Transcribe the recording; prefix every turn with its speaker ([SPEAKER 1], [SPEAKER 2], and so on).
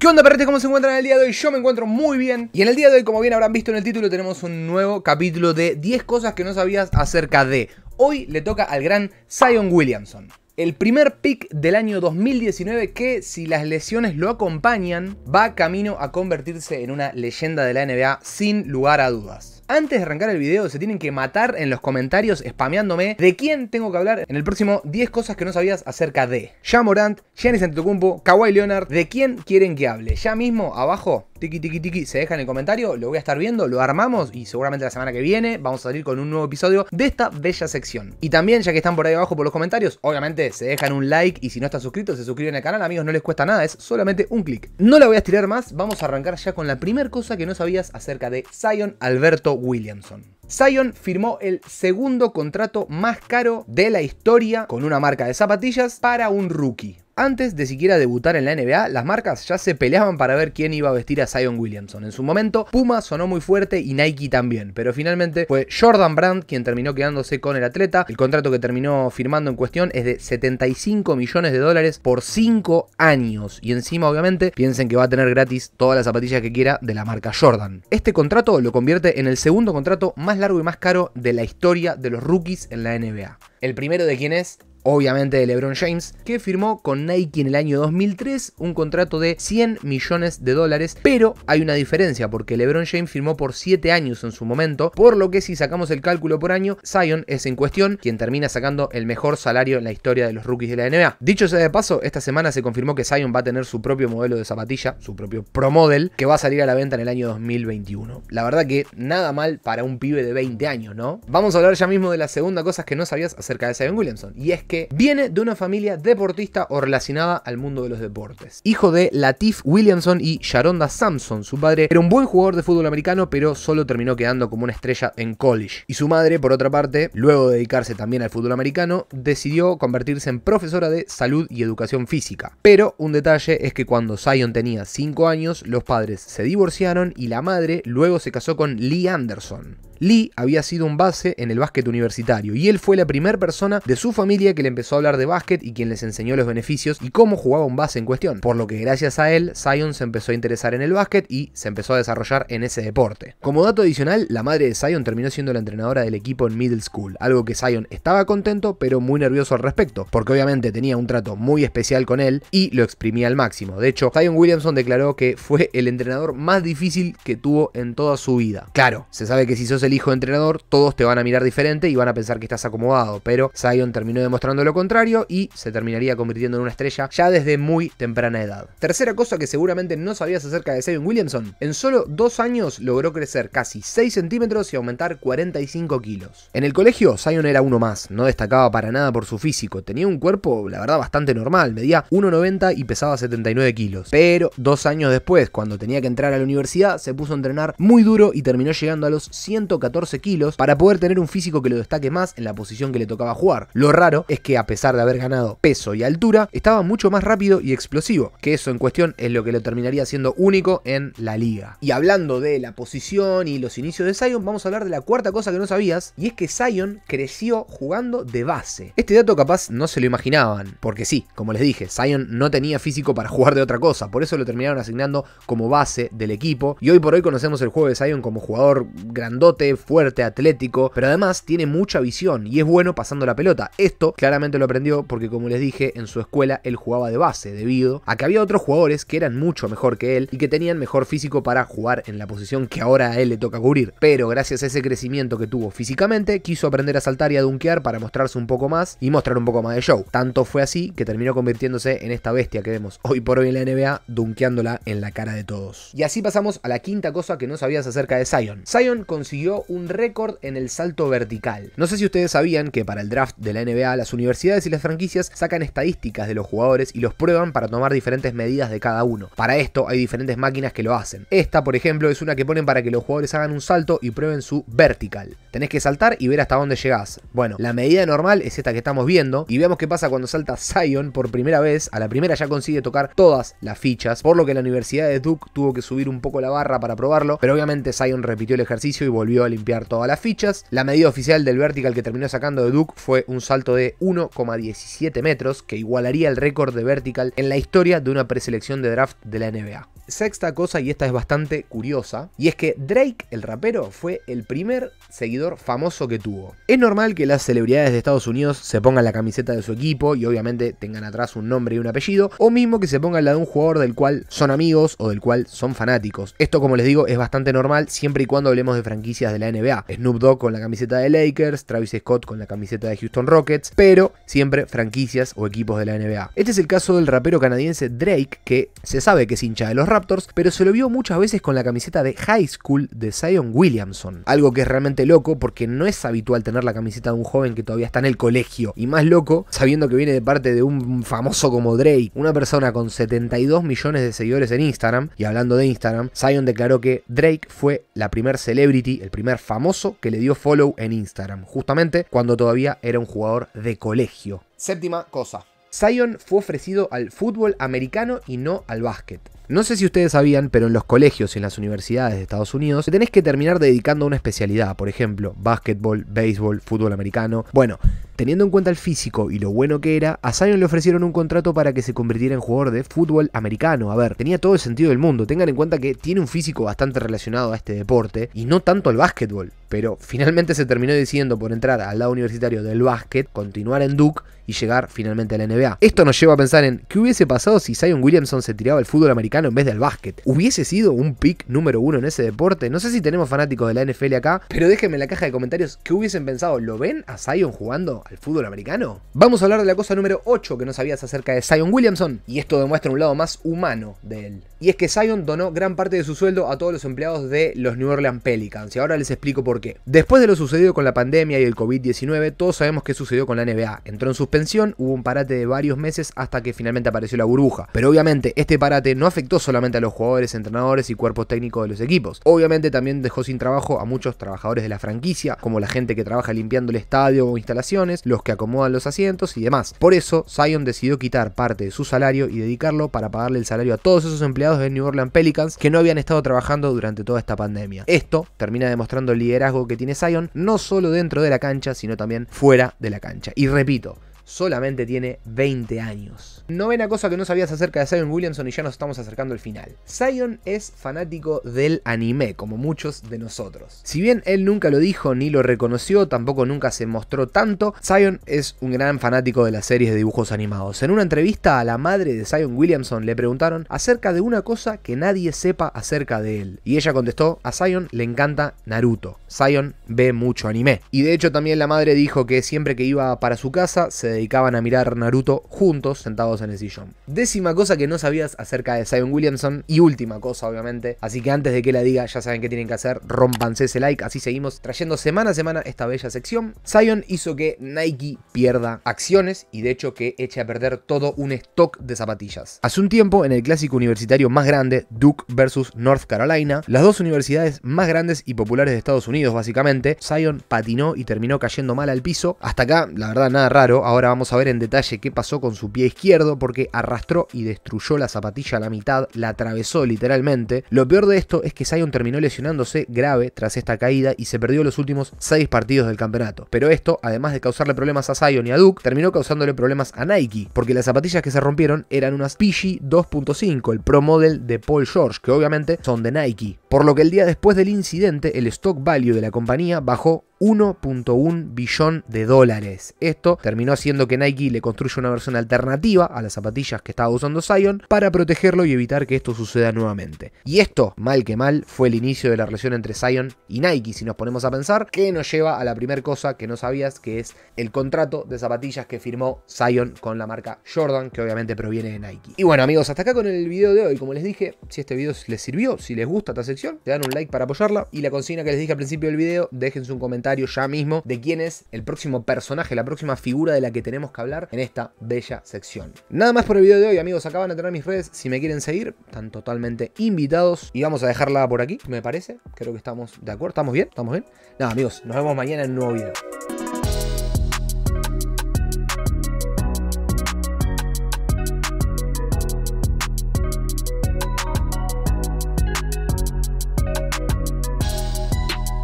[SPEAKER 1] ¿Qué onda perretes? ¿Cómo se encuentran el día de hoy? Yo me encuentro muy bien Y en el día de hoy, como bien habrán visto en el título, tenemos un nuevo capítulo de 10 cosas que no sabías acerca de Hoy le toca al gran Zion Williamson el primer pick del año 2019 que, si las lesiones lo acompañan, va camino a convertirse en una leyenda de la NBA sin lugar a dudas. Antes de arrancar el video, se tienen que matar en los comentarios spameándome de quién tengo que hablar en el próximo 10 cosas que no sabías acerca de. Ya Morant, Giannis Antetokounmpo, Kawhi Leonard, ¿de quién quieren que hable? Ya mismo, abajo, Tiki, tiki, tiki, se deja en el comentario, lo voy a estar viendo, lo armamos y seguramente la semana que viene vamos a salir con un nuevo episodio de esta bella sección. Y también, ya que están por ahí abajo por los comentarios, obviamente se dejan un like y si no están suscritos, se suscriben al canal, amigos, no les cuesta nada, es solamente un clic. No la voy a estirar más, vamos a arrancar ya con la primera cosa que no sabías acerca de Zion Alberto Williamson. Zion firmó el segundo contrato más caro de la historia con una marca de zapatillas para un rookie. Antes de siquiera debutar en la NBA, las marcas ya se peleaban para ver quién iba a vestir a Zion Williamson. En su momento, Puma sonó muy fuerte y Nike también, pero finalmente fue Jordan Brand quien terminó quedándose con el atleta. El contrato que terminó firmando en cuestión es de 75 millones de dólares por 5 años. Y encima, obviamente, piensen que va a tener gratis todas las zapatillas que quiera de la marca Jordan. Este contrato lo convierte en el segundo contrato más largo y más caro de la historia de los rookies en la NBA. El primero de quién es obviamente de LeBron James, que firmó con Nike en el año 2003 un contrato de 100 millones de dólares, pero hay una diferencia porque LeBron James firmó por 7 años en su momento, por lo que si sacamos el cálculo por año, Zion es en cuestión quien termina sacando el mejor salario en la historia de los rookies de la NBA. Dicho sea de paso, esta semana se confirmó que Zion va a tener su propio modelo de zapatilla, su propio Pro Model, que va a salir a la venta en el año 2021. La verdad que nada mal para un pibe de 20 años, ¿no? Vamos a hablar ya mismo de la segunda cosa que no sabías acerca de Zion Williamson, y es que viene de una familia deportista o relacionada al mundo de los deportes. Hijo de Latif Williamson y Sharonda Sampson, su padre era un buen jugador de fútbol americano, pero solo terminó quedando como una estrella en college. Y su madre, por otra parte, luego de dedicarse también al fútbol americano, decidió convertirse en profesora de salud y educación física. Pero un detalle es que cuando Zion tenía 5 años, los padres se divorciaron y la madre luego se casó con Lee Anderson. Lee había sido un base en el básquet universitario y él fue la primera persona de su familia que le empezó a hablar de básquet y quien les enseñó los beneficios y cómo jugaba un base en cuestión. Por lo que gracias a él, Zion se empezó a interesar en el básquet y se empezó a desarrollar en ese deporte. Como dato adicional, la madre de Zion terminó siendo la entrenadora del equipo en middle school, algo que Zion estaba contento pero muy nervioso al respecto, porque obviamente tenía un trato muy especial con él y lo exprimía al máximo. De hecho, Zion Williamson declaró que fue el entrenador más difícil que tuvo en toda su vida. Claro, se sabe que si sos hijo de entrenador, todos te van a mirar diferente y van a pensar que estás acomodado. Pero Zion terminó demostrando lo contrario y se terminaría convirtiendo en una estrella ya desde muy temprana edad. Tercera cosa que seguramente no sabías acerca de Zion Williamson. En solo dos años logró crecer casi 6 centímetros y aumentar 45 kilos. En el colegio, Zion era uno más, no destacaba para nada por su físico. Tenía un cuerpo, la verdad, bastante normal. Medía 1,90 y pesaba 79 kilos. Pero dos años después, cuando tenía que entrar a la universidad, se puso a entrenar muy duro y terminó llegando a los 100 14 kilos para poder tener un físico que lo destaque más en la posición que le tocaba jugar. Lo raro es que a pesar de haber ganado peso y altura, estaba mucho más rápido y explosivo, que eso en cuestión es lo que lo terminaría siendo único en la liga. Y hablando de la posición y los inicios de Zion, vamos a hablar de la cuarta cosa que no sabías, y es que Zion creció jugando de base. Este dato capaz no se lo imaginaban, porque sí, como les dije, Zion no tenía físico para jugar de otra cosa, por eso lo terminaron asignando como base del equipo, y hoy por hoy conocemos el juego de Zion como jugador grandote, fuerte, atlético, pero además tiene mucha visión y es bueno pasando la pelota. Esto claramente lo aprendió porque como les dije, en su escuela él jugaba de base debido a que había otros jugadores que eran mucho mejor que él y que tenían mejor físico para jugar en la posición que ahora a él le toca cubrir. Pero gracias a ese crecimiento que tuvo físicamente, quiso aprender a saltar y a dunkear para mostrarse un poco más y mostrar un poco más de show. Tanto fue así que terminó convirtiéndose en esta bestia que vemos hoy por hoy en la NBA, dunkeándola en la cara de todos. Y así pasamos a la quinta cosa que no sabías acerca de Zion. Zion consiguió un récord en el salto vertical. No sé si ustedes sabían que para el draft de la NBA las universidades y las franquicias sacan estadísticas de los jugadores y los prueban para tomar diferentes medidas de cada uno. Para esto hay diferentes máquinas que lo hacen. Esta, por ejemplo, es una que ponen para que los jugadores hagan un salto y prueben su vertical. Tenés que saltar y ver hasta dónde llegás. Bueno, la medida normal es esta que estamos viendo y veamos qué pasa cuando salta Zion por primera vez. A la primera ya consigue tocar todas las fichas, por lo que la Universidad de Duke tuvo que subir un poco la barra para probarlo, pero obviamente Zion repitió el ejercicio y volvió a limpiar todas las fichas. La medida oficial del vertical que terminó sacando de Duke fue un salto de 1,17 metros, que igualaría el récord de vertical en la historia de una preselección de draft de la NBA sexta cosa, y esta es bastante curiosa, y es que Drake, el rapero, fue el primer seguidor famoso que tuvo. Es normal que las celebridades de Estados Unidos se pongan la camiseta de su equipo y obviamente tengan atrás un nombre y un apellido, o mismo que se pongan la de un jugador del cual son amigos o del cual son fanáticos. Esto, como les digo, es bastante normal siempre y cuando hablemos de franquicias de la NBA. Snoop Dogg con la camiseta de Lakers, Travis Scott con la camiseta de Houston Rockets, pero siempre franquicias o equipos de la NBA. Este es el caso del rapero canadiense Drake, que se sabe que es hincha de los Raptors, pero se lo vio muchas veces con la camiseta de High School de Zion Williamson. Algo que es realmente loco porque no es habitual tener la camiseta de un joven que todavía está en el colegio. Y más loco, sabiendo que viene de parte de un famoso como Drake, una persona con 72 millones de seguidores en Instagram. Y hablando de Instagram, Zion declaró que Drake fue la primer celebrity, el primer famoso que le dio follow en Instagram, justamente cuando todavía era un jugador de colegio. Séptima cosa. Zion fue ofrecido al fútbol americano y no al básquet. No sé si ustedes sabían, pero en los colegios y en las universidades de Estados Unidos tenés que terminar dedicando a una especialidad, por ejemplo, básquetbol, béisbol, fútbol americano. Bueno, teniendo en cuenta el físico y lo bueno que era, a Zion le ofrecieron un contrato para que se convirtiera en jugador de fútbol americano. A ver, tenía todo el sentido del mundo. Tengan en cuenta que tiene un físico bastante relacionado a este deporte y no tanto al básquetbol. Pero finalmente se terminó decidiendo por entrar al lado universitario del básquet, continuar en Duke y llegar finalmente a la NBA. Esto nos lleva a pensar en qué hubiese pasado si Zion Williamson se tiraba al fútbol americano en vez del básquet. ¿Hubiese sido un pick número uno en ese deporte? No sé si tenemos fanáticos de la NFL acá, pero déjenme en la caja de comentarios qué hubiesen pensado. ¿Lo ven a Zion jugando al fútbol americano? Vamos a hablar de la cosa número 8 que no sabías acerca de Zion Williamson, y esto demuestra un lado más humano de él. Y es que Zion donó gran parte de su sueldo a todos los empleados de los New Orleans Pelicans. Y ahora les explico por qué. Después de lo sucedido con la pandemia y el COVID-19, todos sabemos qué sucedió con la NBA. Entró en suspensión, hubo un parate de varios meses hasta que finalmente apareció la burbuja. Pero obviamente este parate no afectó solamente a los jugadores, entrenadores y cuerpos técnicos de los equipos. Obviamente también dejó sin trabajo a muchos trabajadores de la franquicia, como la gente que trabaja limpiando el estadio o instalaciones, los que acomodan los asientos y demás. Por eso, Zion decidió quitar parte de su salario y dedicarlo para pagarle el salario a todos esos empleados de New Orleans Pelicans que no habían estado trabajando durante toda esta pandemia. Esto termina demostrando el liderazgo que tiene Zion, no solo dentro de la cancha, sino también fuera de la cancha. Y repito, solamente tiene 20 años. Novena cosa que no sabías acerca de Zion Williamson y ya nos estamos acercando al final. Zion es fanático del anime, como muchos de nosotros. Si bien él nunca lo dijo ni lo reconoció, tampoco nunca se mostró tanto, Zion es un gran fanático de las series de dibujos animados. En una entrevista a la madre de Zion Williamson le preguntaron acerca de una cosa que nadie sepa acerca de él. Y ella contestó, a Zion le encanta Naruto. Zion ve mucho anime. Y de hecho también la madre dijo que siempre que iba para su casa se dedicaban a mirar Naruto juntos sentados en el sillón. Décima cosa que no sabías acerca de Simon Williamson y última cosa obviamente, así que antes de que la diga ya saben qué tienen que hacer, rompanse ese like, así seguimos trayendo semana a semana esta bella sección. Zion hizo que Nike pierda acciones y de hecho que eche a perder todo un stock de zapatillas. Hace un tiempo en el clásico universitario más grande, Duke vs North Carolina, las dos universidades más grandes y populares de Estados Unidos básicamente, Zion patinó y terminó cayendo mal al piso. Hasta acá, la verdad, nada raro. Ahora Ahora vamos a ver en detalle qué pasó con su pie izquierdo porque arrastró y destruyó la zapatilla a la mitad, la atravesó literalmente. Lo peor de esto es que Zion terminó lesionándose grave tras esta caída y se perdió los últimos 6 partidos del campeonato. Pero esto, además de causarle problemas a Zion y a Duke, terminó causándole problemas a Nike porque las zapatillas que se rompieron eran unas PG 2.5, el Pro Model de Paul George, que obviamente son de Nike. Por lo que el día después del incidente, el stock value de la compañía bajó 1.1 billón de dólares. Esto terminó haciendo que Nike le construya una versión alternativa a las zapatillas que estaba usando Zion para protegerlo y evitar que esto suceda nuevamente. Y esto, mal que mal, fue el inicio de la relación entre Zion y Nike, si nos ponemos a pensar, que nos lleva a la primera cosa que no sabías, que es el contrato de zapatillas que firmó Zion con la marca Jordan, que obviamente proviene de Nike. Y bueno amigos, hasta acá con el video de hoy. Como les dije, si este video les sirvió, si les gusta esta sección, te dan un like para apoyarla. Y la consigna que les dije al principio del video, déjense un comentario ya mismo de quién es el próximo personaje, la próxima figura de la que tenemos que hablar en esta bella sección. Nada más por el video de hoy, amigos. acaban de a tener mis redes. Si me quieren seguir, están totalmente invitados. Y vamos a dejarla por aquí, me parece. Creo que estamos de acuerdo. ¿Estamos bien? ¿Estamos bien? Nada, amigos, nos vemos mañana en un nuevo video.